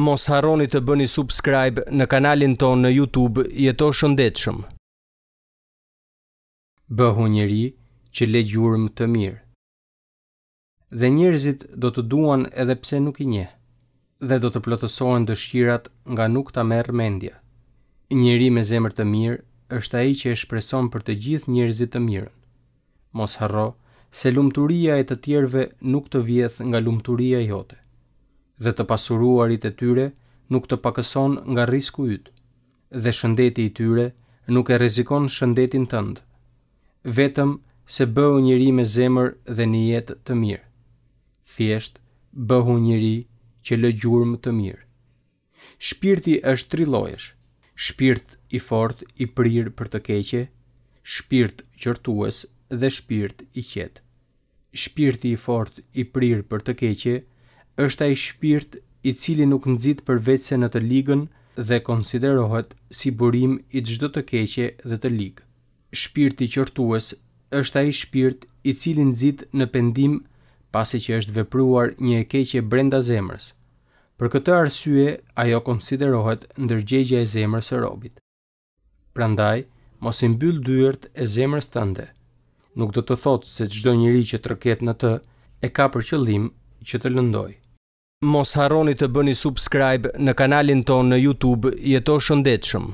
mos harroni të bëni subscribe në kanalin ton në YouTube jeto shëndetshëm. Bëhu njëri që le gjurëm të mirë. Dhe njerëzit do të duan edhe pse nuk i njeh, dhe do të plotësohen dëshirat nga nuk të merr mendja. Njëri me zemër të mirë është ai që e shpreson për të gjithë njerëzit të mirën. Mos harro se lumturia e të tjerëve nuk të vjetë nga lumturia jote dhe të pasuruarit e tyre nuk të pakëson nga risku ytë, dhe shëndeti i tyre nuk e rezikon shëndetin tëndë, vetëm se bëhu njëri me zemër dhe një jetë të mirë. Thjesht, bëhu njëri që lë gjurmë të mirë. Shpirti është tri lojesh, shpirt i fort i prirë për të keqe, shpirt qërtues dhe shpirt i qetë. Shpirti i fort i prirë për të keqe, shpirt i qetë, është ai shpirt i cili nuk nxit përveçse në të ligën dhe konsiderohet si burim i çdo të keqe dhe të ligë. Shpirti qortues është ai shpirt i cili nxit në pendim pasi që është vepruar një e keqe brenda zemrës. Për këtë arsye, ajo konsiderohet ndërgjegjja e zemrës së robit. Prandaj, mos i mbyll dyert e zemrës tënde. Nuk do të thotë se çdo njeri që tërket në të e ka për qëllim që të lëndojë mos harroni të bëni subscribe në kanalin tonë në YouTube Jeto Shëndetshëm.